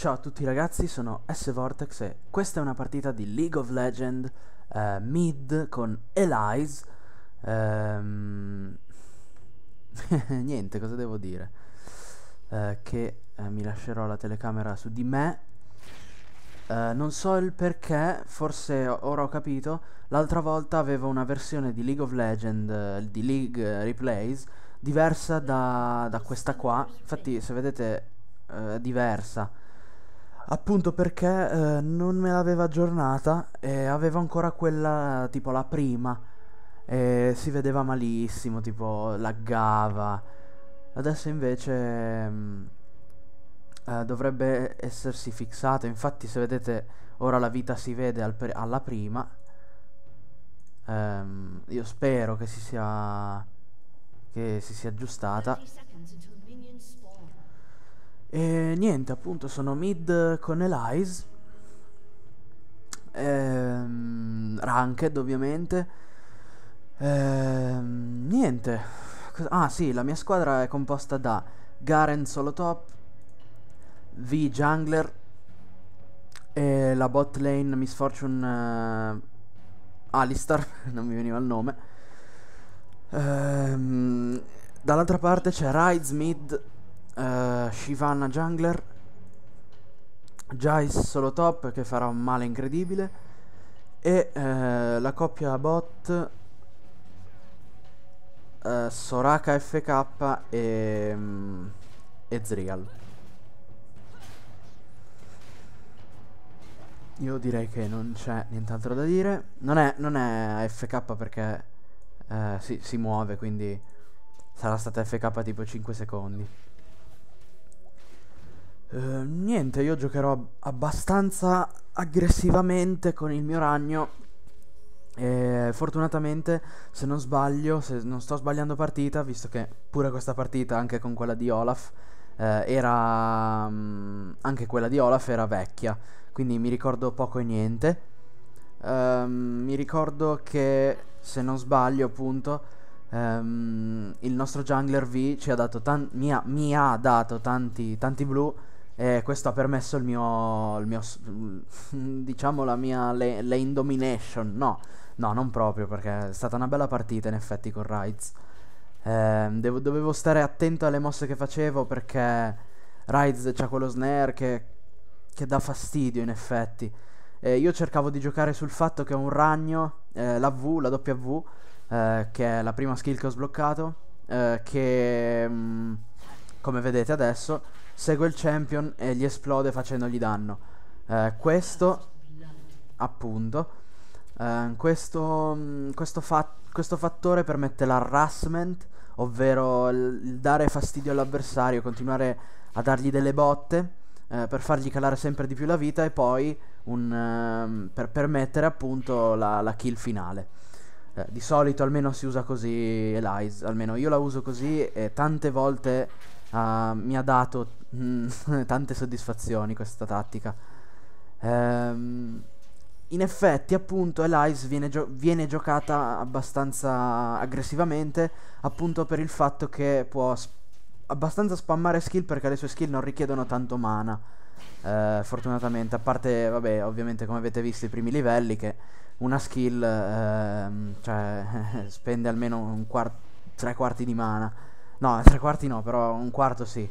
Ciao a tutti ragazzi, sono S-Vortex e questa è una partita di League of Legends eh, mid con Elias. Ehm... Niente, cosa devo dire? Eh, che eh, mi lascerò la telecamera su di me. Eh, non so il perché, forse ora ho capito. L'altra volta avevo una versione di League of Legends, eh, di League eh, Replays, diversa da, da questa qua. Infatti se vedete è diversa appunto perché eh, non me l'aveva aggiornata e avevo ancora quella tipo la prima e si vedeva malissimo, tipo laggava. Adesso invece mh, mm, eh, dovrebbe essersi fissata, infatti se vedete ora la vita si vede al alla prima. Ehm, io spero che si sia che si sia aggiustata. E niente, appunto, sono mid con Elise. Ehm, ranked, ovviamente. Ehm, niente. Ah, sì, la mia squadra è composta da Garen solo top, V jungler e la bot lane Miss Fortune uh, Alistar, non mi veniva il nome. Ehm, dall'altra parte c'è Rides mid uh, Shivana jungler Jais solo top che farà un male incredibile e uh, la coppia bot uh, Soraka FK e, um, mm, e Zrial Io direi che non c'è nient'altro da dire Non è, non è FK perché eh, si, si muove quindi sarà stata FK tipo 5 secondi Ehm, niente, io giocherò abbastanza aggressivamente con il mio ragno. E fortunatamente, se non sbaglio, se non sto sbagliando partita, visto che pure questa partita, anche con quella di Olaf, eh, era. Mm, anche quella di Olaf era vecchia. Quindi mi ricordo poco e niente. Um, mi ricordo che, se non sbaglio, appunto, um, il nostro jungler V ci ha dato mi ha, mi ha dato tanti, tanti blu e questo ha permesso il mio, il mio diciamo la mia lane domination. No, no, non proprio perché è stata una bella partita in effetti con Rides. Eh, devo, dovevo stare attento alle mosse che facevo perché Rides c'ha quello snare che, che dà fastidio in effetti. Eh, io cercavo di giocare sul fatto che un ragno, eh, la V, la W, eh, che è la prima skill che ho sbloccato, eh, che mh, mm, come vedete adesso segue il champion e gli esplode facendogli danno. Eh, questo, appunto, eh, questo, mm, questo, fa questo, fattore permette l'harassment, ovvero il dare fastidio all'avversario, continuare a dargli delle botte eh, per fargli calare sempre di più la vita e poi un, ehm, per permettere appunto la, la kill finale. Eh, di solito almeno si usa così Elize, almeno io la uso così e tante volte uh, mi ha dato mm, tante soddisfazioni questa tattica. Ehm, in effetti, appunto, Elias viene, gio- viene, giocata abbastanza aggressivamente, appunto per il fatto che può sp- abbastanza spammare skill perché le sue skill non richiedono tanto mana. Eh, fortunatamente, a parte, vabbè, ovviamente come avete visto i primi livelli, che una skill eh, cioè, spende almeno un quart- tre quarti di mana. No, tre quarti no, però un quarto sì.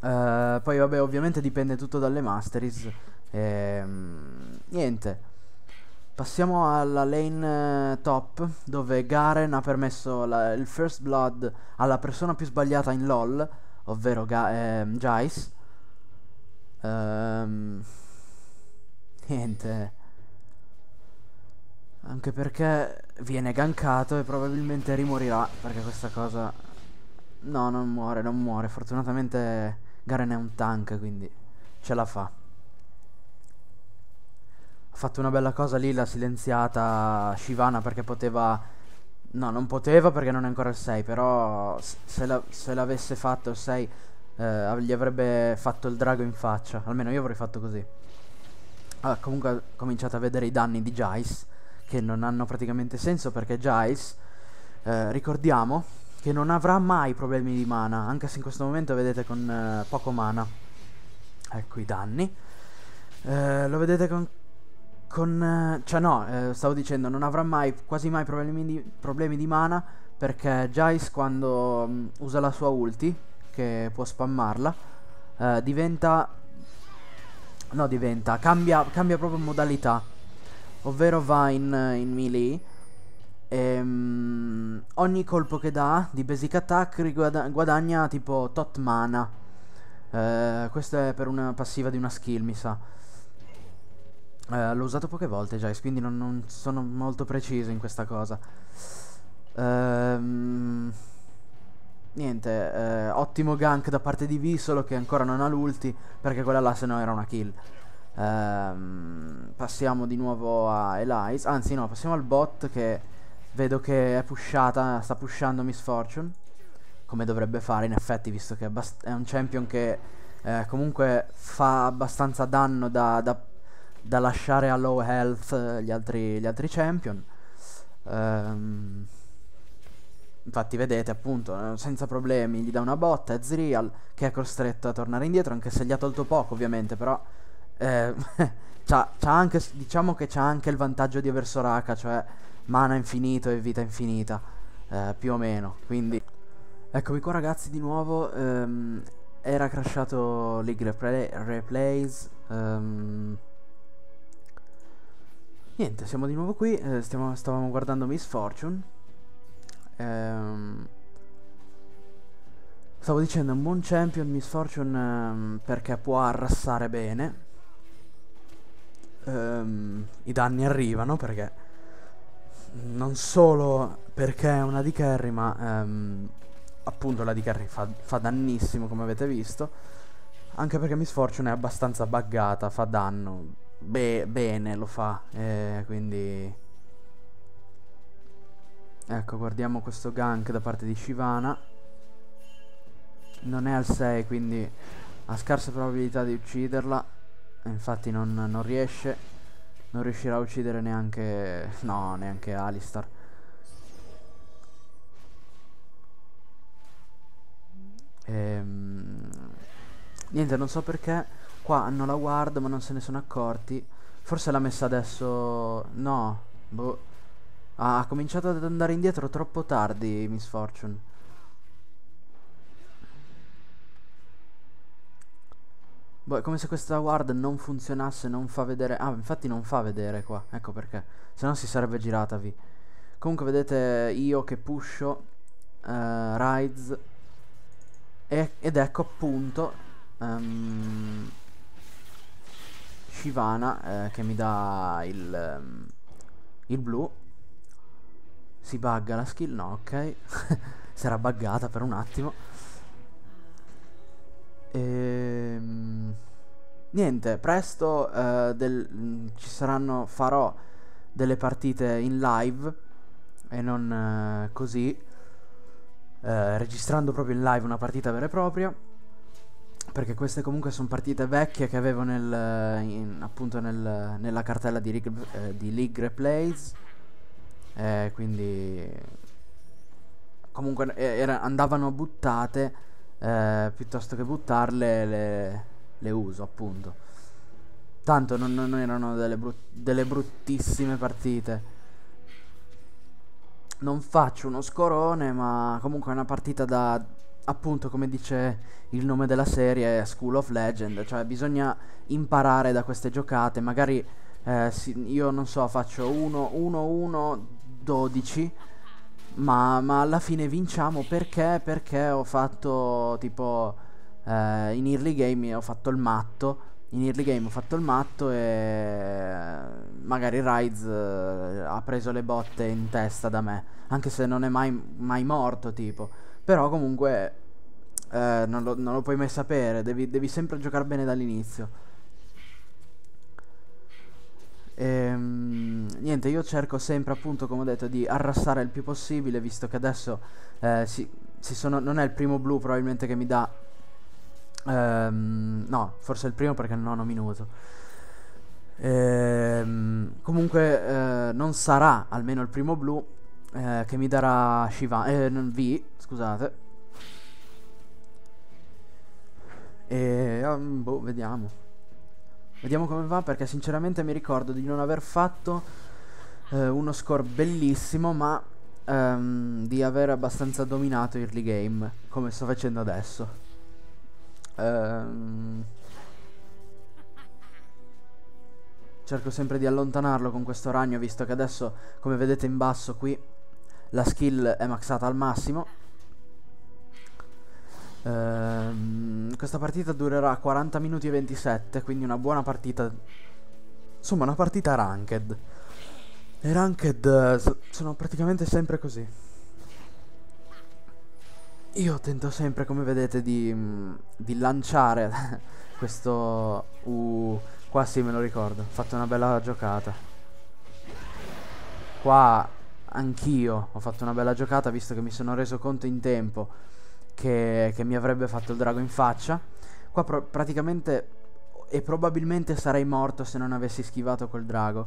Uh, poi vabbè, ovviamente dipende tutto dalle masteries. Ehm, niente. Passiamo alla lane eh, top dove Garen ha permesso la, il first blood alla persona più sbagliata in LOL, ovvero Ga- ehm, Jais. Ehm, niente. Anche perché viene gankato e probabilmente rimorirà perché questa cosa... No, non muore, non muore. Fortunatamente Garen è un tank, quindi ce la fa. Ha fatto una bella cosa lì, l'ha silenziata Shivana perché poteva... No, non poteva perché non è ancora il 6, però se, l'avesse fatto il 6 eh, gli avrebbe fatto il drago in faccia. Almeno io avrei fatto così. Allora, ah, comunque cominciato a vedere i danni di Jice che non hanno praticamente senso perché Giles, eh, ricordiamo, che non avrà mai problemi di mana, anche se in questo momento vedete con eh, poco mana. Ecco i danni. Eh, lo vedete con... con eh, cioè no, eh, stavo dicendo, non avrà mai, quasi mai problemi di, problemi di mana perché Giles quando mh, mm, usa la sua ulti, che può spammarla, eh, diventa... No, diventa, cambia, cambia proprio modalità Ovvero va in, eh, in melee e, um, Ogni colpo che dà di basic attack guadagna tipo tot mana uh, Questo è per una passiva di una skill mi sa uh, L'ho usato poche volte Jace quindi non, non, sono molto preciso in questa cosa Ehm... Um, niente, eh, ottimo gank da parte di V, solo che ancora non ha l'ulti, perché quella là se no era una kill. Ehm, passiamo di nuovo a Elias. Anzi, no, passiamo al bot che vedo che è pushata. Sta pushando Miss Fortune. Come dovrebbe fare, in effetti, visto che è, un champion che eh, comunque fa abbastanza danno da, da, da lasciare a low health eh, gli altri, gli altri champion. Ehm. Infatti vedete appunto eh, senza problemi gli dà una botta Ezreal che è costretto a tornare indietro anche se gli ha tolto poco ovviamente però eh, c'ha, c'ha anche, diciamo che c'ha anche il vantaggio di aver Soraka, cioè mana infinito e vita infinita, eh, più o meno, quindi... Eccomi qua ragazzi di nuovo, ehm, era crashato League Replay, Replays, ehm, Niente, siamo di nuovo qui, eh, stiamo, stavamo guardando Miss Fortune. Ehm, stavo dicendo, un buon champion Miss Fortune ehm, perché può arrassare bene ehm, i danni arrivano perché non solo perché è una di Kerry, ma ehm, appunto la di Kerry fa, fa, dannissimo come avete visto anche perché Miss Fortune è abbastanza buggata fa danno Be bene lo fa eh, quindi ecco guardiamo questo gank da parte di Shivana non è al 6 quindi ha scarse probabilità di ucciderla infatti non, non riesce. Non riuscirà a uccidere neanche... No, neanche Alistar. Ehm... Niente, non so perché qua hanno la ward ma non se ne sono accorti. Forse l'ha messa adesso... No, boh. ha cominciato ad andare indietro troppo tardi Miss Fortune. Boh, è come se questa ward non funzionasse, non fa vedere... Ah, infatti non fa vedere qua, ecco perché. Se no si sarebbe girata V. Comunque vedete io che pusho, uh, Rides, e, ed ecco appunto um, Shivana eh, che mi dà il, um, il blu. Si bugga la skill? No, ok. si era buggata per un attimo. E, ehm, niente, presto eh, del, mm, ci saranno, farò delle partite in live e non eh, così, eh, registrando proprio in live una partita vera e propria. Perché queste comunque sono partite vecchie che avevo nel, eh, in, appunto nel, nella cartella di, eh, di League Replays. Eh, quindi comunque era, andavano buttate eh, piuttosto che buttarle le, le uso appunto. Tanto non, non erano delle, brut delle bruttissime partite. Non faccio uno scorone, ma comunque è una partita da, appunto come dice il nome della serie, School of Legend, cioè bisogna imparare da queste giocate, magari eh, si, io non so, faccio 1-1-1-12 ma, ma alla fine vinciamo perché? Perché ho fatto tipo eh, in early game ho fatto il matto. In early game ho fatto il matto e magari Rides eh, ha preso le botte in testa da me. Anche se non è mai, mai morto, tipo. Però comunque eh, non, lo, non, lo, puoi mai sapere, devi, devi sempre giocare bene dall'inizio. Ehm, niente, io cerco sempre, appunto, come ho detto, di arrassare il più possibile, visto che adesso eh, si, si sono, non è il primo blu probabilmente che mi dà... Ehm, no, forse è il primo perché non ho minuto. Ehm, comunque eh, non sarà almeno il primo blu eh, che mi darà Shiva, eh, V, scusate. E um, boh, vediamo. Vediamo come va perché sinceramente mi ricordo di non aver fatto eh, uno score bellissimo ma ehm, di aver abbastanza dominato early game come sto facendo adesso. Ehm... Cerco sempre di allontanarlo con questo ragno visto che adesso come vedete in basso qui la skill è maxata al massimo Ehm, questa partita durerà 40 minuti e 27, quindi una buona partita. Insomma, una partita ranked. Le ranked eh, sono praticamente sempre così. Io tento sempre, come vedete, di, mm, di lanciare questo... Uh, qua sì, me lo ricordo. Ho fatto una bella giocata. Qua anch'io ho fatto una bella giocata, visto che mi sono reso conto in tempo che, che mi avrebbe fatto il drago in faccia. Qua pr praticamente e probabilmente sarei morto se non avessi schivato quel drago.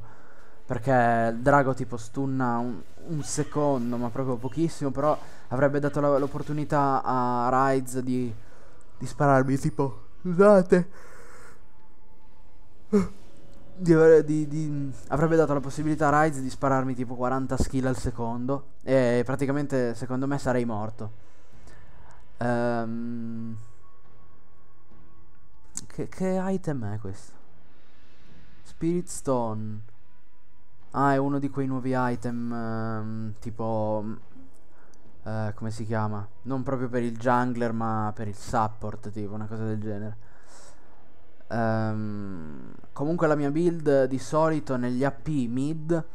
Perché il drago tipo stunna un, un secondo, ma proprio pochissimo, però avrebbe dato l'opportunità a Raiz di, di spararmi tipo, scusate, di, di, di, avrebbe dato la possibilità a Raiz di spararmi tipo 40 skill al secondo e praticamente secondo me sarei morto. Um, che, che item è questo? Spirit Stone. Ah, è uno di quei nuovi item um, tipo... Uh, come si chiama? Non proprio per il jungler ma per il support, tipo una cosa del genere. Um, comunque la mia build di solito negli AP mid,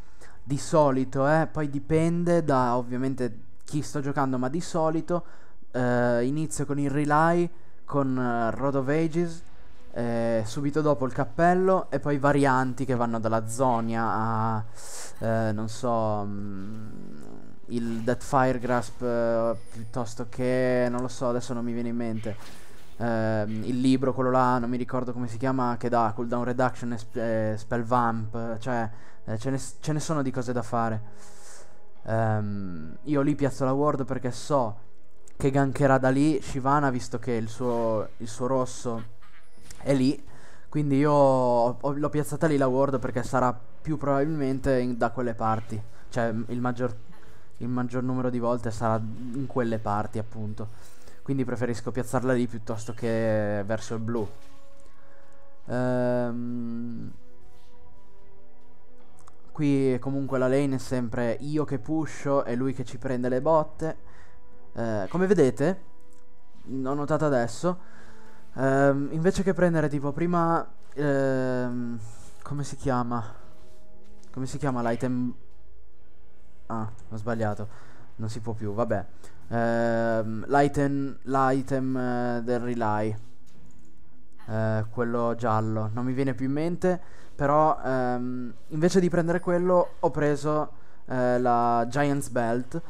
di solito, eh, poi dipende da ovviamente chi sto giocando, ma di solito Uh, inizio con il relay con uh, Road of Ages, eh, subito dopo il cappello e poi varianti che vanno dalla Zonia a, eh, non so, mh, mm, il Dead Fire Grasp eh, piuttosto che, non lo so, adesso non mi viene in mente. Ehm, il libro, quello là, non mi ricordo come si chiama, che dà cooldown reduction e sp- spell vamp, cioè eh, ce ne, ce, ne, sono di cose da fare. Um, io lì piazzo la ward perché so che gankerà da lì Shivana visto che il suo, il suo rosso è lì. Quindi io l'ho piazzata lì la ward perché sarà più probabilmente in, da quelle parti. Cioè il maggior, il maggior numero di volte sarà in quelle parti appunto. Quindi preferisco piazzarla lì piuttosto che verso il blu. Ehm... Qui comunque la lane è sempre io che pusho e lui che ci prende le botte. Eh, come vedete, ho notato adesso, ehm, invece che prendere tipo prima, ehm, come si chiama? Come si chiama l'item? Ah, ho sbagliato, non si può più, vabbè. Ehm, l'item eh, del relay. Eh, quello giallo non mi viene più in mente però ehm, invece di prendere quello ho preso eh, la Giant's Belt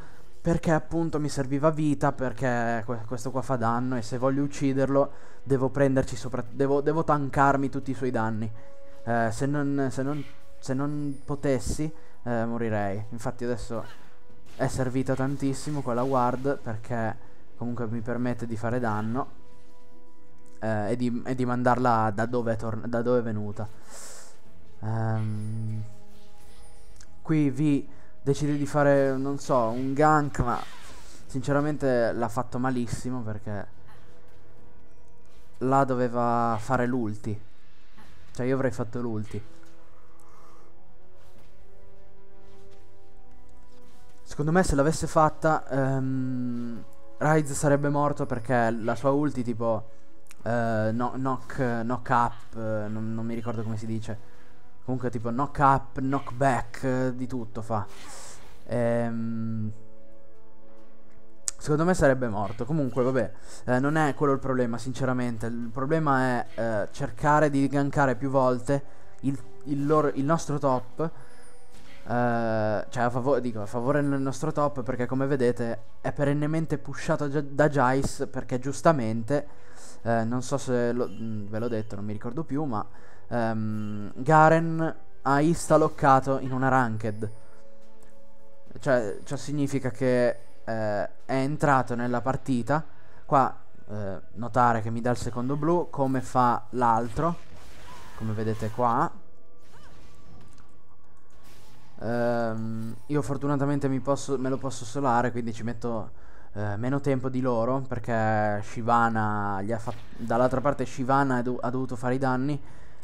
perché appunto mi serviva vita, perché questo qua fa danno e se voglio ucciderlo devo prenderci sopra... devo, devo tancarmi tutti i suoi danni. Eh, se, non, se, non, se, non, potessi eh, morirei. Infatti adesso è servita tantissimo quella ward perché comunque mi permette di fare danno eh, e, di, e, di, mandarla da dove è, da dove è venuta. Um, qui vi decide di fare, non so, un gank, ma sinceramente l'ha fatto malissimo perché là doveva fare l'ulti. Cioè io avrei fatto l'ulti. Secondo me se l'avesse fatta um, Ryze sarebbe morto perché la sua ulti tipo uh, no, knock, knock up, uh, non, non mi ricordo come si dice Comunque tipo knock up, knock back, eh, di tutto fa. Ehm... Secondo me sarebbe morto. Comunque, vabbè, eh, non è quello il problema, sinceramente. Il problema è eh, cercare di gankare più volte il, il, loro, il nostro top. Eh, cioè, a, favore, dico, a favore del nostro top, perché come vedete è perennemente pushato da Jice Perché giustamente, eh, non so se lo, mh, ve l'ho detto, non mi ricordo più, ma um, Garen ha Ista loccato in una ranked. Cioè, ciò significa che eh, è entrato nella partita. Qua eh, notare che mi dà il secondo blu come fa l'altro. Come vedete qua. Um, io fortunatamente posso, me lo posso solare, quindi ci metto eh, meno tempo di loro perché Shivana gli ha fatto dall'altra parte Shivana ha, do ha dovuto fare i danni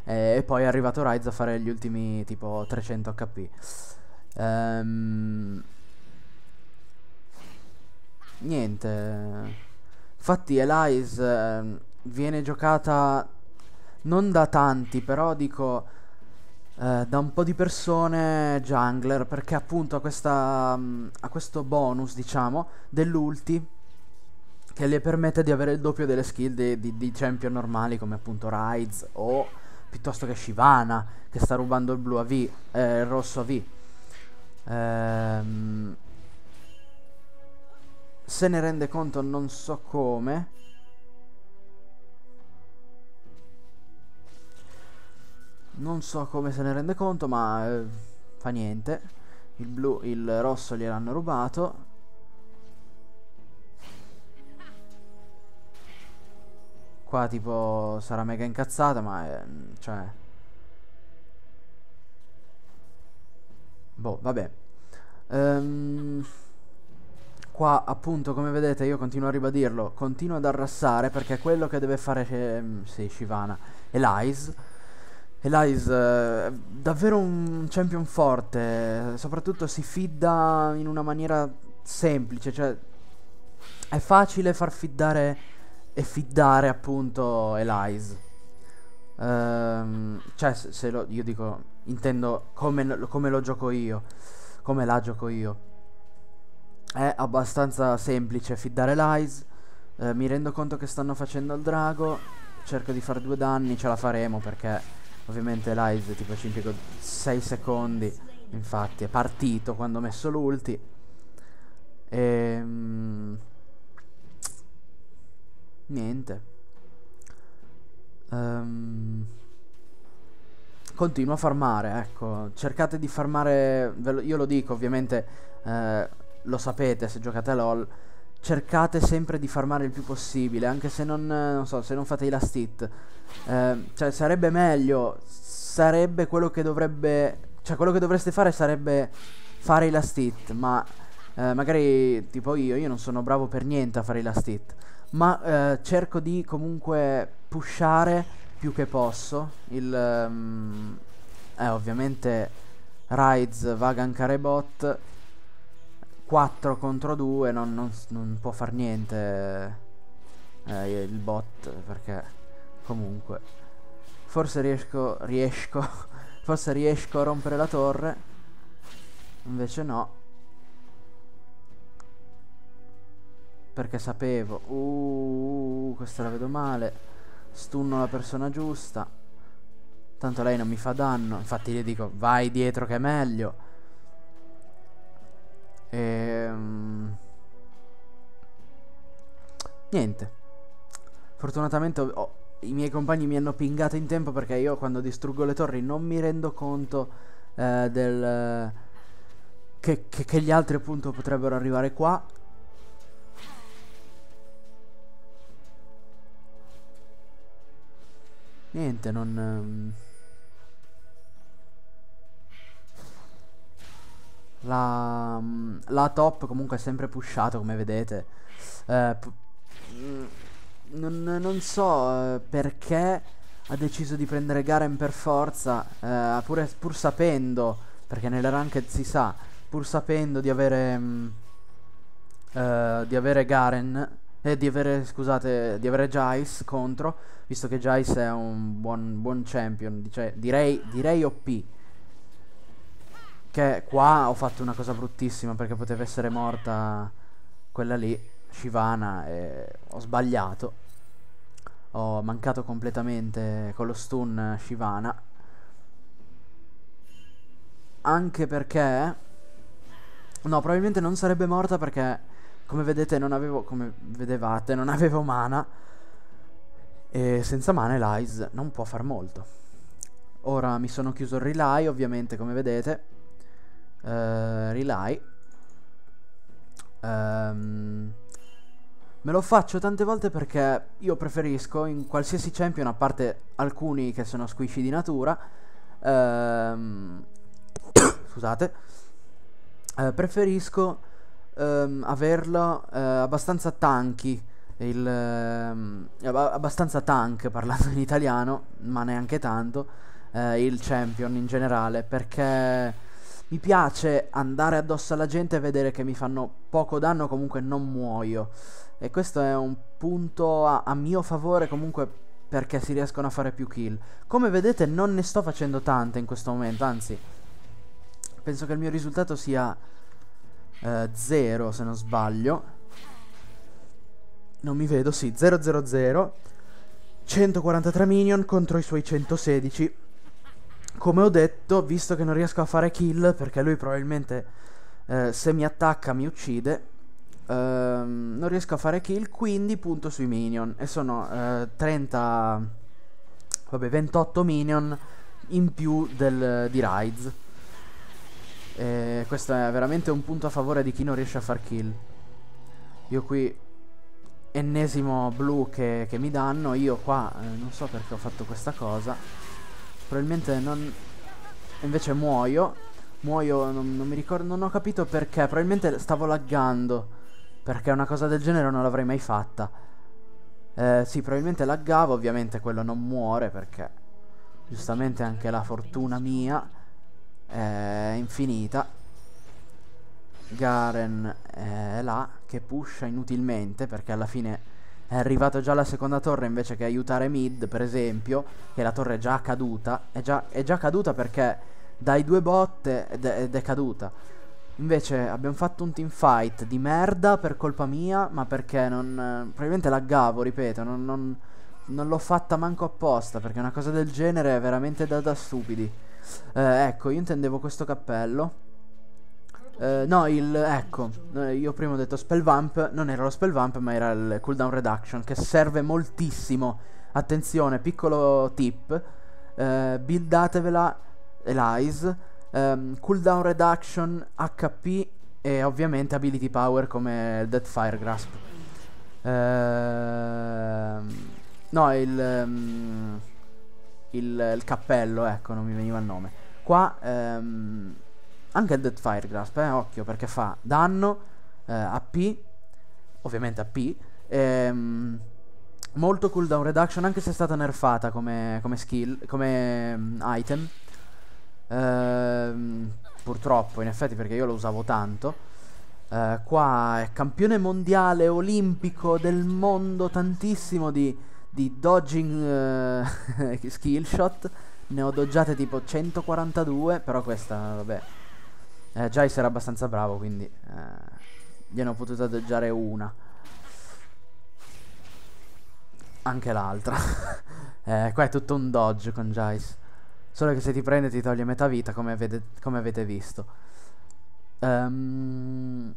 eh, e poi è arrivato Rise a fare gli ultimi tipo 300 HP. Ehm... Niente. Infatti Elise eh, viene giocata non da tanti, però dico eh, da un po' di persone jungler, perché appunto ha, questa, mm, a questo bonus, diciamo, dell'ulti che le permette di avere il doppio delle skill di, di, di champion normali come appunto Rides o piuttosto che Shivana che sta rubando il blu a V, eh, il rosso a V. Ehm, se ne rende conto non so come. Non so come se ne rende conto, ma eh, fa niente. Il blu, il rosso gliel'hanno rubato. qua tipo sarà mega incazzata ma è, eh, cioè boh vabbè ehm, qua appunto come vedete io continuo a ribadirlo continuo ad arrassare perché è quello che deve fare eh, sì Shivana Elise Elise eh, davvero un champion forte soprattutto si fidda in una maniera semplice cioè è facile far fiddare e fiddare appunto Elise. Um, cioè, se, se lo, io dico, intendo come, come, lo gioco io, come la gioco io. È abbastanza semplice fiddare Lies. Eh, mi rendo conto che stanno facendo il drago. Cerco di fare due danni, ce la faremo perché ovviamente Lies tipo ci impiego 6 secondi. Infatti è partito quando ho messo l'ulti. Ehm... Niente. Um, continuo a farmare, ecco. Cercate di farmare, lo, io lo dico ovviamente, eh, lo sapete se giocate a LOL. Cercate sempre di farmare il più possibile, anche se non, non so, se non fate i last hit. Eh, cioè, sarebbe meglio, sarebbe quello che dovrebbe... Cioè, quello che dovreste fare sarebbe fare i last hit, ma... Eh, magari, tipo io, io non sono bravo per niente a fare i last hit ma eh, cerco di comunque pushare più che posso. Il, um, eh, ovviamente Rides va a gankare bot, 4 contro 2 non, non, non può far niente eh, il bot perché comunque forse riesco, riesco, forse riesco a rompere la torre, invece no. Perché sapevo. Uh, questa la vedo male. Stunno la persona giusta. Tanto lei non mi fa danno. Infatti le dico vai dietro che è meglio. E... Ehm. Niente. Fortunatamente oh, i miei compagni mi hanno pingato in tempo perché io quando distruggo le torri non mi rendo conto eh, del... Che, che, che, gli altri appunto potrebbero arrivare qua Niente, non... Ehm, la, mm, la top comunque è sempre pushata, come vedete. Eh, mm, non, non, so eh, perché ha deciso di prendere Garen per forza, eh, pure, pur sapendo, perché nelle ranked si sa, pur sapendo di avere... Mh, mm, eh, di avere Garen e di avere, scusate, di avere Giles contro, visto che Giles è un buon, buon champion, dice, direi, direi OP. Che qua ho fatto una cosa bruttissima perché poteva essere morta quella lì, Shivana, e ho sbagliato. Ho mancato completamente con lo stun Shivana. Anche perché... No, probabilmente non sarebbe morta perché come vedete non avevo, come vedevate, non avevo mana. E senza mana Lies non può far molto. Ora mi sono chiuso il Rely ovviamente, come vedete. Uh, relay. Um, me lo faccio tante volte perché io preferisco in qualsiasi champion, a parte alcuni che sono squishy di natura, um, scusate, uh, preferisco ehm, averla eh, abbastanza tanky. Il, ehm, abbastanza tank parlando in italiano, ma neanche tanto. Eh, il champion in generale perché mi piace andare addosso alla gente e vedere che mi fanno poco danno, comunque non muoio. E questo è un punto a, a, mio favore comunque perché si riescono a fare più kill. Come vedete non ne sto facendo tante in questo momento, anzi penso che il mio risultato sia 0 eh, se non sbaglio. Non mi vedo, sì, 000. 143 minion contro i suoi 116. Come ho detto, visto che non riesco a fare kill, perché lui probabilmente eh, se mi attacca mi uccide, ehm, non riesco a fare kill, quindi punto sui minion. E sono eh, 30... vabbè, 28 minion in più del, di Rides. E questo è veramente un punto a favore di chi non riesce a far kill. Io qui, ennesimo blu che, che mi danno, io qua eh, non so perché ho fatto questa cosa. Probabilmente non... Invece muoio. Muoio, non, non mi ricordo, non ho capito perché. Probabilmente stavo laggando. Perché una cosa del genere non l'avrei mai fatta. Eh, sì, probabilmente laggavo, ovviamente quello non muore perché... Giustamente anche la fortuna mia è infinita Garen è là che pusha inutilmente perché alla fine è arrivato già la seconda torre invece che aiutare mid per esempio che la torre è già caduta è già, è già caduta perché dai due botte ed è, ed è caduta invece abbiamo fatto un team fight di merda per colpa mia ma perché non probabilmente laggavo ripeto non, non, non l'ho fatta manco apposta perché una cosa del genere è veramente da, da stupidi eh, ecco, io intendevo questo cappello. Eh, no, il... ecco, eh, io prima ho detto spell vamp. non era lo spell vamp, ma era il cooldown reduction che serve moltissimo. Attenzione, piccolo tip, eh, buildatevela Elise, ehm, cooldown reduction, HP e ovviamente ability power come il Fire Grasp. Ehm, no, il... Um, il, il, cappello, ecco, non mi veniva il nome. Qua ehm, anche il Dead Fire Grasp, eh, occhio, perché fa danno eh, AP, ovviamente AP, ehm, molto cooldown reduction, anche se è stata nerfata come, come skill, come um, item. Ehm, purtroppo, in effetti, perché io lo usavo tanto. Eh, qua è campione mondiale, olimpico, del mondo, tantissimo di di dodging uh, skill shot. Ne ho doggiate tipo 142, però questa, vabbè. Eh, Jice era abbastanza bravo, quindi eh, gliene ho potuto doggiare una. Anche l'altra. eh, qua è tutto un dodge con Jice. Solo che se ti prende ti toglie metà vita, come, avete, come avete visto. Um,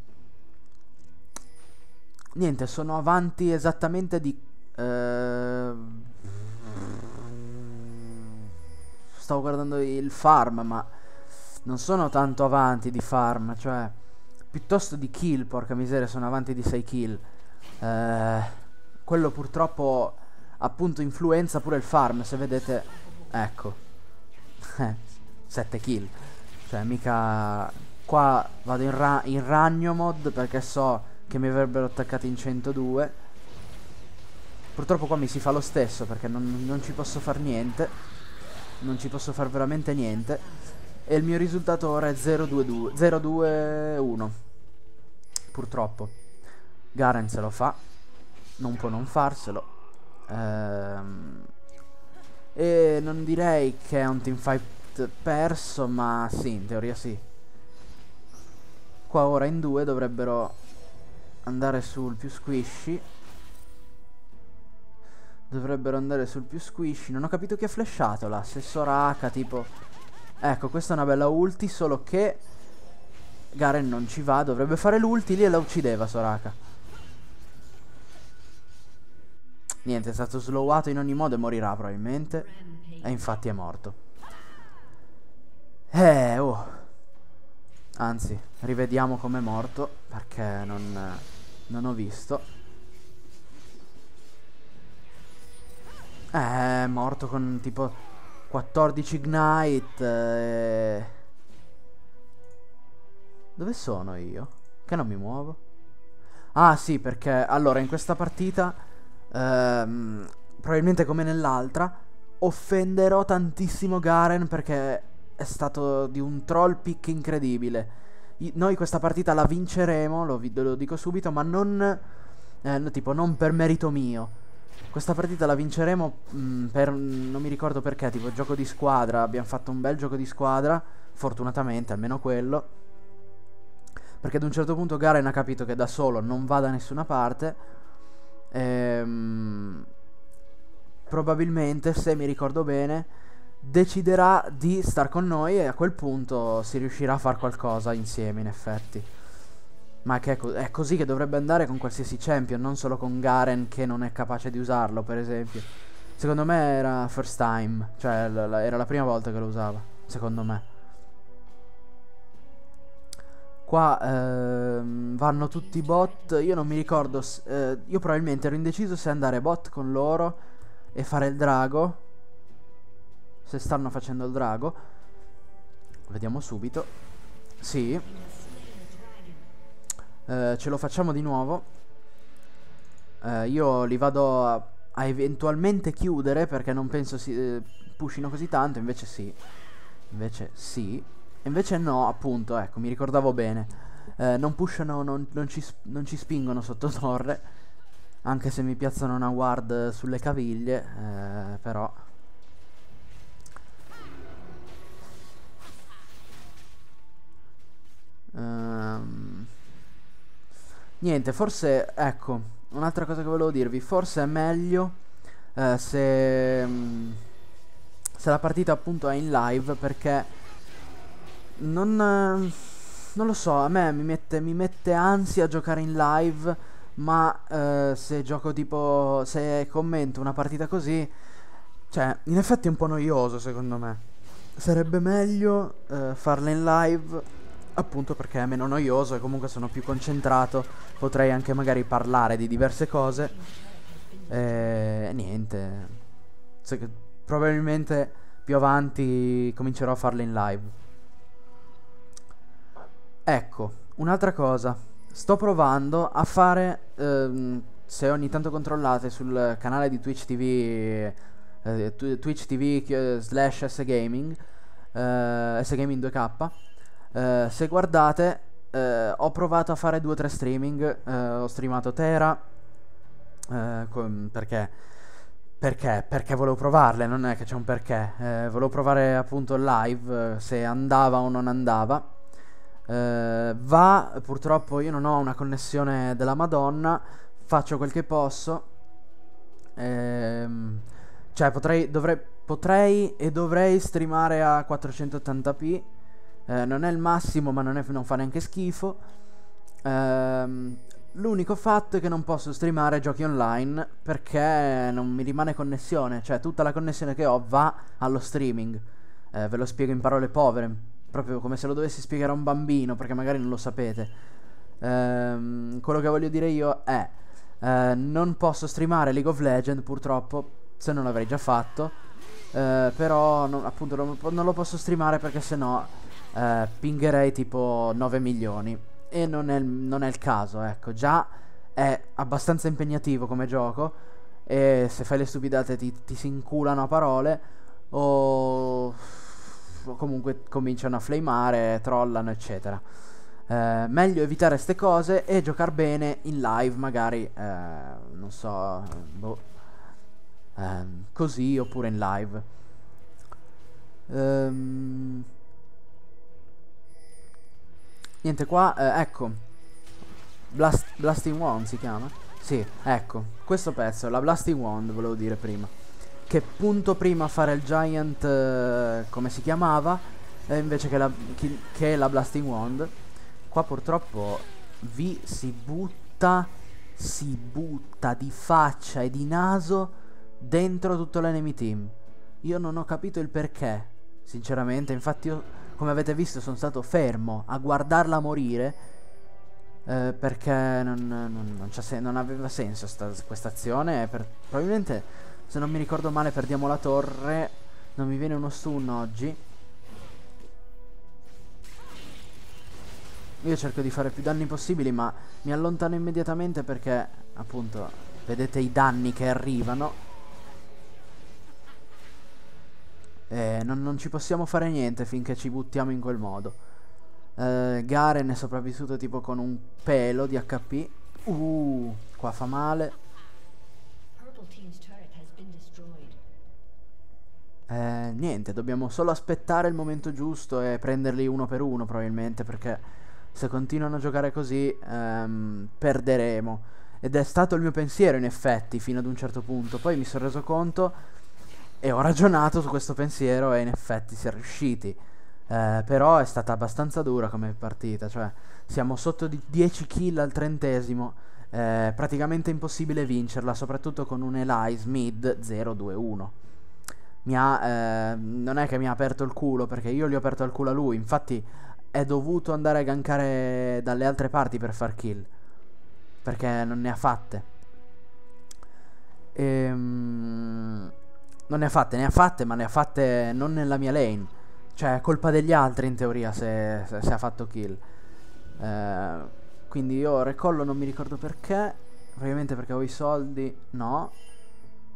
niente, sono avanti esattamente di Ehm, stavo guardando il farm, ma non sono tanto avanti di farm, cioè piuttosto di kill, porca miseria, sono avanti di 6 kill. Eh, quello purtroppo appunto influenza pure il farm, se vedete, ecco. 7 eh, kill. Cioè mica qua vado in, ra in ragno mod perché so che mi avrebbero attaccato in 102 Purtroppo qua mi si fa lo stesso perché non, non ci posso far niente. Non ci posso far veramente niente. E il mio risultato ora è 0-2-1. Purtroppo. Garen se lo fa. Non può non farselo. Ehm... E non direi che è un teamfight perso, ma sì, in teoria sì. Qua ora in due dovrebbero andare sul più squishy. Dovrebbero andare sul più squishy. Non ho capito chi ha flashato là. Assessora H, tipo... Ecco, questa è una bella ulti, solo che... Garen non ci va, dovrebbe fare l'ulti lì e la uccideva Soraka. Niente, è stato slowato in ogni modo e morirà probabilmente. E infatti è morto. Eh, oh. Anzi, rivediamo com'è morto, perché non, non ho visto. Eh, è morto con tipo 14 ignite. e... Eh. Dove sono io? Che non mi muovo? Ah sì, perché allora in questa partita, ehm, probabilmente come nell'altra, offenderò tantissimo Garen perché è stato di un troll pick incredibile. I noi questa partita la vinceremo, lo, lo dico subito, ma non... Eh, tipo, non per merito mio questa partita la vinceremo mh, mm, per, non mi ricordo perché, tipo gioco di squadra, abbiamo fatto un bel gioco di squadra, fortunatamente almeno quello, perché ad un certo punto Garen ha capito che da solo non va da nessuna parte, ehm, probabilmente, se mi ricordo bene, deciderà di star con noi e a quel punto si riuscirà a fare qualcosa insieme in effetti. Ma che è, co è, così che dovrebbe andare con qualsiasi champion, non solo con Garen che non è capace di usarlo, per esempio. Secondo me era first time, cioè la era la prima volta che lo usava, secondo me. Qua ehm, vanno tutti i bot, io non mi ricordo, eh, io probabilmente ero indeciso se andare bot con loro e fare il drago, se stanno facendo il drago. Vediamo subito. Sì. Eh, ce lo facciamo di nuovo. Eh, io li vado a, a, eventualmente chiudere perché non penso si eh, pushino così tanto, invece sì. Invece sì. Invece no, appunto, ecco, mi ricordavo bene. Eh, non pushano, non, non, ci, non ci spingono sotto torre. Anche se mi piazzano una ward sulle caviglie, eh, però... Um, Niente, forse, ecco, un'altra cosa che volevo dirvi, forse è meglio eh, se, mm, se la partita appunto è in live perché non, non lo so, a me mi mette, mi mette ansia giocare in live, ma eh, se gioco tipo, se commento una partita così, cioè, in effetti è un po' noioso secondo me. Sarebbe meglio eh, farla in live appunto perché è meno noioso e comunque sono più concentrato, potrei anche magari parlare di diverse cose. Eh, e niente, Se, probabilmente più avanti comincerò a farle in live. Ecco, un'altra cosa, sto provando a fare, ehm, se ogni tanto controllate sul canale di Twitch TV, eh, Twitch TV eh, slash sgaming, eh, sgaming 2k, eh, se guardate, eh, ho provato a fare due o tre streaming. Eh, ho streamato Terra. Eh, con, perché? Perché? Perché volevo provarle, non è che c'è un perché. Eh, volevo provare appunto live se andava o non andava. va, purtroppo io non ho una connessione della Madonna. Faccio quel che posso. Ehm, cioè, potrei, dovrei, potrei e dovrei streamare a 480p eh, non è il massimo, ma non, è, non fa neanche schifo. Ehm, l'unico fatto è che non posso streamare giochi online perché non mi rimane connessione, cioè tutta la connessione che ho va allo streaming. Eh, ve lo spiego in parole povere, proprio come se lo dovessi spiegare a un bambino, perché magari non lo sapete. Ehm, quello che voglio dire io è... Eh, non posso streamare League of Legends purtroppo, se non l'avrei già fatto. Eh, però non, appunto non, non lo posso streamare perché sennò eh, pingherei tipo 9 milioni. E non è, non è il caso, ecco. Già è abbastanza impegnativo come gioco. E se fai le stupidate ti, ti si inculano a parole. O comunque cominciano a flamare, trollano, eccetera. Eh, meglio evitare queste cose e giocare bene in live, magari, eh, non so, boh, eh, così oppure in live. Ehm... Niente qua, eh, ecco. Blast Blasting Wand si chiama? Sì, ecco, questo pezzo, la Blasting Wand volevo dire prima. Che punto prima a fare il Giant, eh, come si chiamava, eh, invece che la, chi, che la Blasting Wand. Qua purtroppo vi si butta, si butta di faccia e di naso dentro tutto l'enemy team. Io non ho capito il perché, sinceramente, infatti io come avete visto sono stato fermo a guardarla morire eh, perché non, non, non, sen non, aveva senso questa azione probabilmente se non mi ricordo male perdiamo la torre non mi viene uno stun oggi io cerco di fare più danni possibili ma mi allontano immediatamente perché appunto vedete i danni che arrivano Eh, non, non, ci possiamo fare niente finché ci buttiamo in quel modo. Eh, Garen è sopravvissuto tipo con un pelo di HP. Uh, qua fa male. Eh, niente, dobbiamo solo aspettare il momento giusto e prenderli uno per uno probabilmente perché se continuano a giocare così ehm, perderemo. Ed è stato il mio pensiero in effetti fino ad un certo punto, poi mi sono reso conto e ho ragionato su questo pensiero e in effetti si è riusciti. Eh, però è stata abbastanza dura come partita, cioè siamo sotto di 10 kill al trentesimo, eh, praticamente impossibile vincerla, soprattutto con un Elise mid 0-2-1. Mi Eh, non è che mi ha aperto il culo, perché io gli ho aperto il culo a lui, infatti è dovuto andare a gankare dalle altre parti per far kill, perché non ne ha fatte. Ehm... Non ne ha fatte, ne ha fatte, ma ne ha fatte non nella mia lane. Cioè, è colpa degli altri in teoria se, se, se ha fatto kill. Eh, quindi io recollo non mi ricordo perché. Probabilmente perché avevo i soldi. No.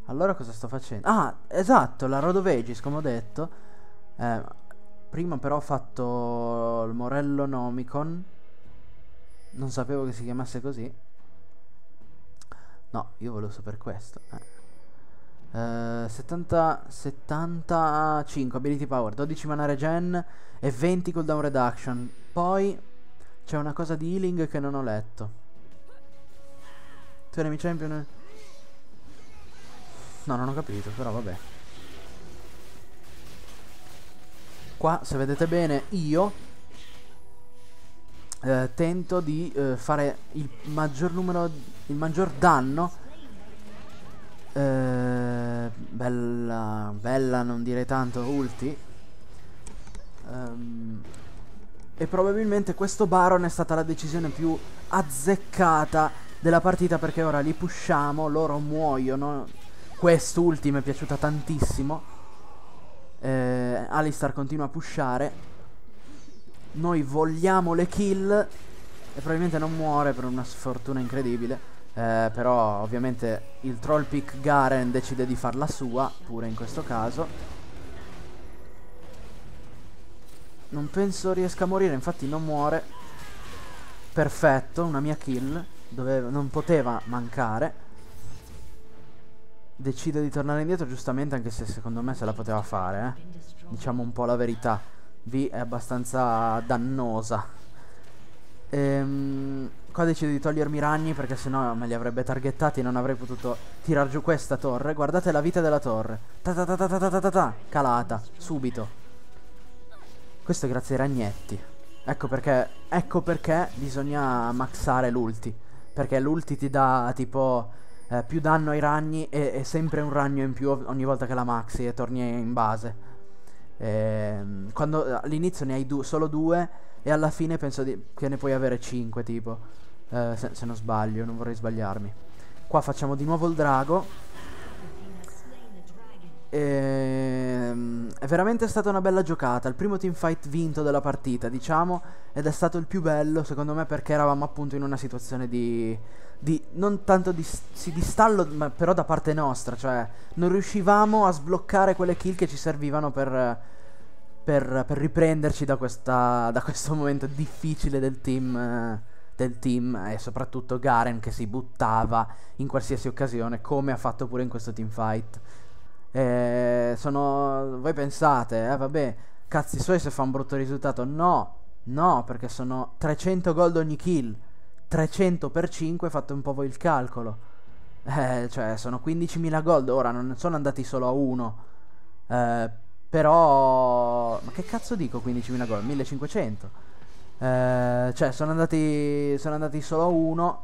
Allora cosa sto facendo? Ah, esatto, la Road of Ages, come ho detto. Eh, prima però ho fatto il Morello Nomicon. Non sapevo che si chiamasse così. No, io volevo sapere questo. Eh. 70, eh, 75 ability power, 12 mana regen e 20 cooldown reduction. Poi c'è una cosa di healing che non ho letto. Tu enemy champion. No, non ho capito, però vabbè. Qua, se vedete bene, io eh, tento di eh, fare il maggior numero, il maggior danno. Eh, bella, bella non dire tanto ulti. Um, e probabilmente questo Baron è stata la decisione più azzeccata della partita perché ora li pushiamo, loro muoiono. Quest'ultima è piaciuta tantissimo. Eh, Alistar continua a pushare. Noi vogliamo le kill e probabilmente non muore per una sfortuna incredibile. Eh, però ovviamente il troll pick Garen decide di farla sua, pure in questo caso. Non penso riesca a morire, infatti non muore. Perfetto, una mia kill. Doveva, non poteva mancare. Decide di tornare indietro, giustamente, anche se secondo me se la poteva fare. Eh. Diciamo un po' la verità. V è abbastanza dannosa. Ehm... Qua decido di togliermi i ragni perché sennò me li avrebbe targettati e non avrei potuto tirar giù questa torre. Guardate la vita della torre. Ta ta ta ta ta ta ta ta. Calata. Subito. Questo è grazie ai ragnetti. Ecco perché, ecco perché bisogna maxare l'ulti. Perché l'ulti ti dà tipo eh, più danno ai ragni e, e, sempre un ragno in più ogni volta che la maxi e torni in base. Ehm, all'inizio ne hai du solo due e alla fine penso che ne puoi avere cinque tipo eh, se, se, non sbaglio, non vorrei sbagliarmi. Qua facciamo di nuovo il drago. E, ehm, è veramente stata una bella giocata, il primo teamfight vinto della partita, diciamo, ed è stato il più bello secondo me perché eravamo appunto in una situazione di... di non tanto di, sì, di stallo, ma però da parte nostra, cioè non riuscivamo a sbloccare quelle kill che ci servivano per... Per, per, riprenderci da, questa, da, questo momento difficile del team. Eh, del team e soprattutto Garen che si buttava in qualsiasi occasione come ha fatto pure in questo teamfight. Eh, sono... Voi pensate, eh vabbè, cazzi suoi se fa un brutto risultato? No, no, perché sono 300 gold ogni kill, 300 per 5 fate un po' voi il calcolo. Eh, cioè, sono 15.000 gold. Ora non sono andati solo a uno. Eh, però. Ma che cazzo dico 15.000 gold? 1500. Eh, cioè, sono andati, sono andati solo a uno.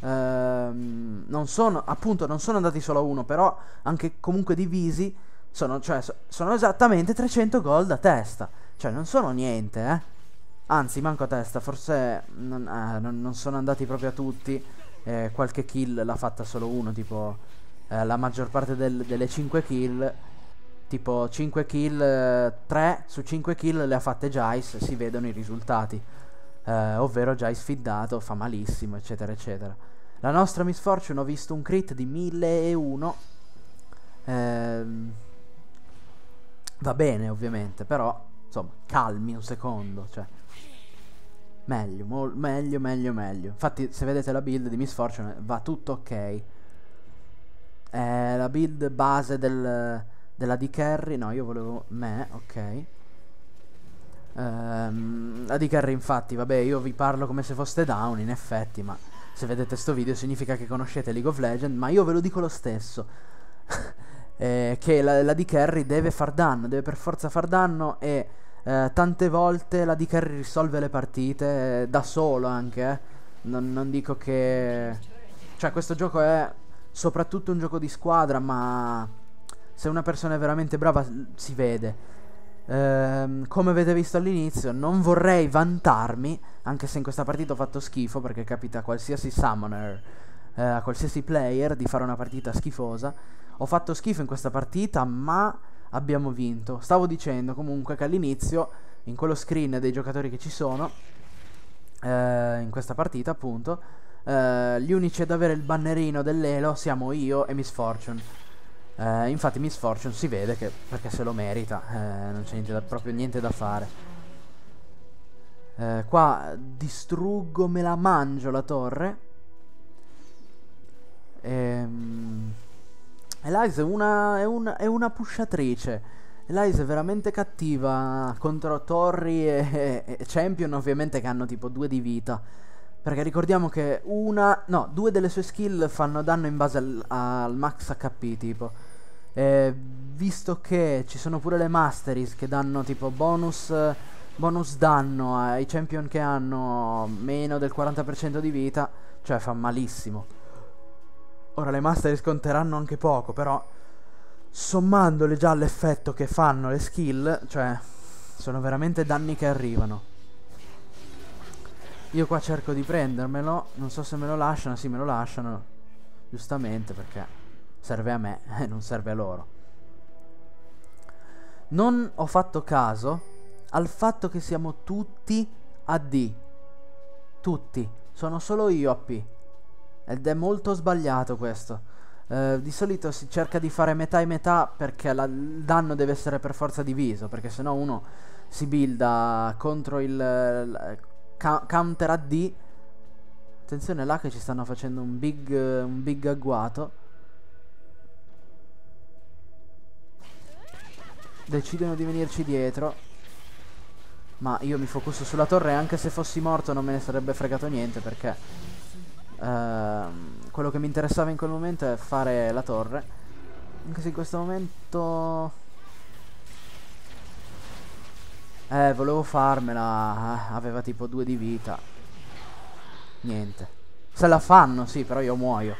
Ehm, non sono, appunto, non sono andati solo a uno, però anche comunque divisi. Sono, cioè, sono esattamente 300 gol da testa. Cioè, non sono niente, eh. Anzi, manco a testa, forse non, eh, non sono andati proprio a tutti. Eh, qualche kill l'ha fatta solo uno, tipo eh, la maggior parte del, delle 5 kill tipo 5 kill, 3 eh, su 5 kill le ha fatte Jice, si vedono i risultati. Eh, ovvero Jice fiddato, fa malissimo, eccetera, eccetera. La nostra misfortune ho visto un crit di 1001. Ehm, va bene, ovviamente, però, insomma, calmi un secondo, cioè. Meglio, meglio, meglio, meglio. Infatti, se vedete la build di misfortune va tutto ok. È eh, la build base del della di Carry, no, io volevo me, ok. Um, la di Carry, infatti, vabbè, io vi parlo come se foste down, in effetti, ma se vedete sto video significa che conoscete League of Legends, ma io ve lo dico lo stesso. eh, che la, la di Carry deve far danno, deve per forza far danno e... Eh, tante volte la di Carry risolve le partite eh, da solo anche. Eh. Non, non, dico che... Cioè questo gioco è soprattutto un gioco di squadra ma se una persona è veramente brava si vede. Ehm, come avete visto all'inizio, non vorrei vantarmi, anche se in questa partita ho fatto schifo, perché capita a qualsiasi summoner, eh, a qualsiasi player, di fare una partita schifosa. Ho fatto schifo in questa partita, ma abbiamo vinto. Stavo dicendo comunque che all'inizio, in quello screen dei giocatori che ci sono, eh, in questa partita appunto, eh, gli unici ad avere il bannerino dell'Elo siamo io e Miss Fortune. Eh, infatti Miss Fortune si vede che perché se lo merita, eh, non c'è proprio niente da fare. Eh, qua distruggo, me la mangio la torre. Ehm... Elize è una, è, una, è una pusciatrice. Elize è veramente cattiva contro Torri e, e, e, Champion ovviamente che hanno tipo due di vita. Perché ricordiamo che una... No, due delle sue skill fanno danno in base al, al max HP tipo. Eh, visto che ci sono pure le masteries che danno tipo bonus, bonus danno ai champion che hanno meno del 40% di vita, cioè fa malissimo. Ora le masteries conteranno anche poco, però sommandole già all'effetto che fanno le skill, cioè sono veramente danni che arrivano. Io qua cerco di prendermelo, non so se me lo lasciano, sì me lo lasciano, giustamente perché serve a me e non serve a loro. Non ho fatto caso al fatto che siamo tutti a D. Tutti. Sono solo io a P. Ed è molto sbagliato questo. Eh, di solito si cerca di fare metà e metà perché la, il danno deve essere per forza diviso, perché sennò uno si builda contro il, il counter AD. Attenzione là che ci stanno facendo un big, un big agguato. decidono di venirci dietro. Ma io mi focusso sulla torre anche se fossi morto non me ne sarebbe fregato niente perché ehm, quello che mi interessava in quel momento è fare la torre. Anche se in questo momento... Eh, volevo farmela, eh, aveva tipo due di vita. Niente. Se la fanno, sì, però io muoio.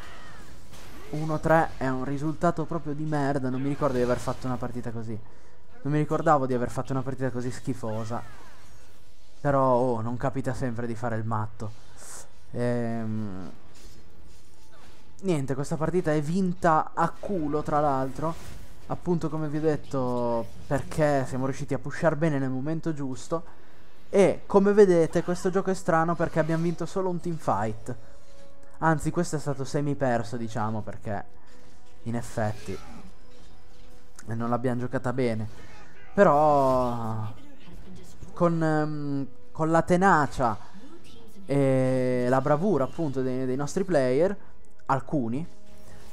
1-3 è un risultato proprio di merda, non mi ricordo di aver fatto una partita così. Non mi ricordavo di aver fatto una partita così schifosa. Però, oh, non capita sempre di fare il matto. Ehm... Niente, questa partita è vinta a culo, tra l'altro. Appunto, come vi ho detto, perché siamo riusciti a pushare bene nel momento giusto. E, come vedete, questo gioco è strano perché abbiamo vinto solo un teamfight. Anzi, questo è stato semi perso, diciamo, perché in effetti non l'abbiamo giocata bene. Però con, um, con la tenacia e la bravura appunto dei, dei nostri player, alcuni,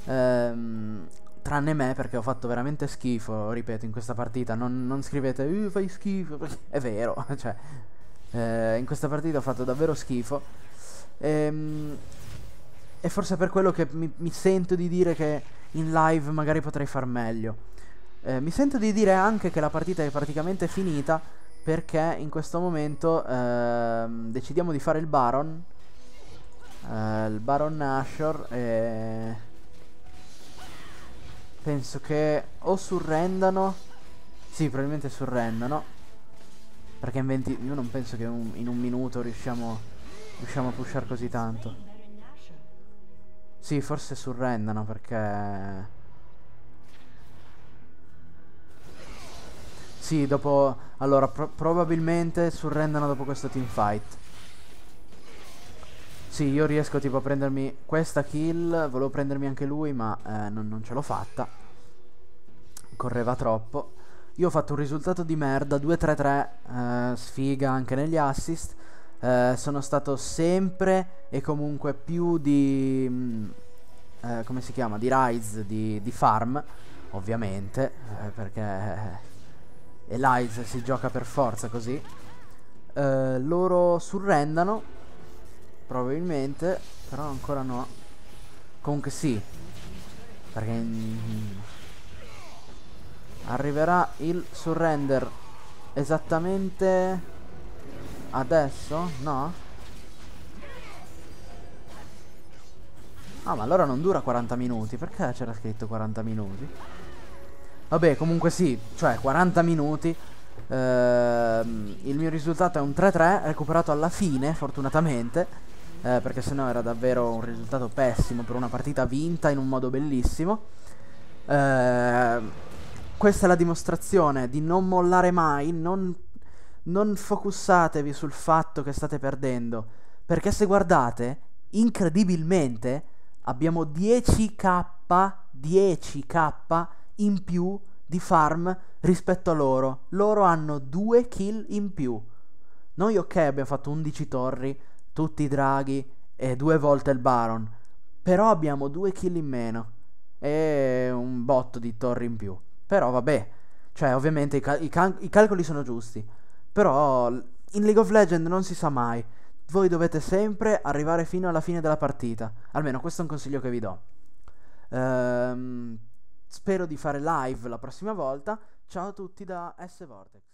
um, tranne me perché ho fatto veramente schifo, ripeto, in questa partita, non, non scrivete uh, fai schifo, è vero, cioè eh, in questa partita ho fatto davvero schifo. Ehm, e forse per quello che mi, mi, sento di dire che in live magari potrei far meglio. Eh, mi sento di dire anche che la partita è praticamente finita perché in questo momento ehm, decidiamo di fare il Baron. Eh, il Baron Nashor e... Penso che o surrendano... Sì, probabilmente surrendano. Perché in 20... Io non penso che un, in un minuto riusciamo, riusciamo a pushare così tanto. Sì, forse surrendano perché... Sì, dopo... Allora, pro probabilmente surrendono dopo questo teamfight. Sì, io riesco tipo a prendermi questa kill, volevo prendermi anche lui ma eh, non, non ce l'ho fatta. Correva troppo. Io ho fatto un risultato di merda, 2-3-3, eh, sfiga anche negli assist. Eh, sono stato sempre e comunque più di... Mh, mm, eh, come si chiama? Di Rise, di, di Farm, ovviamente, eh, perché eh, e l'Ice si gioca per forza così. Eh, loro surrendano, probabilmente, però ancora no. Comunque sì, perché mm, arriverà il surrender esattamente adesso? No? Ah ma allora non dura 40 minuti, perché c'era scritto 40 minuti? Vabbè, comunque sì, cioè 40 minuti. Ehm, il mio risultato è un 3-3, recuperato alla fine, fortunatamente, eh, perché sennò era davvero un risultato pessimo per una partita vinta in un modo bellissimo. Ehm, questa è la dimostrazione di non mollare mai, non, non focussatevi sul fatto che state perdendo, perché se guardate, incredibilmente, abbiamo 10k, 10k in più di farm rispetto a loro. Loro hanno due kill in più. Noi ok abbiamo fatto 11 torri, tutti i draghi e due volte il baron. Però abbiamo due kill in meno e un botto di torri in più. Però vabbè, cioè ovviamente i, cal- i, cal- i calcoli sono giusti. Però in League of Legends non si sa mai. Voi dovete sempre arrivare fino alla fine della partita. Almeno questo è un consiglio che vi do. Ehm, Spero di fare live la prossima volta. Ciao a tutti da S Vortex.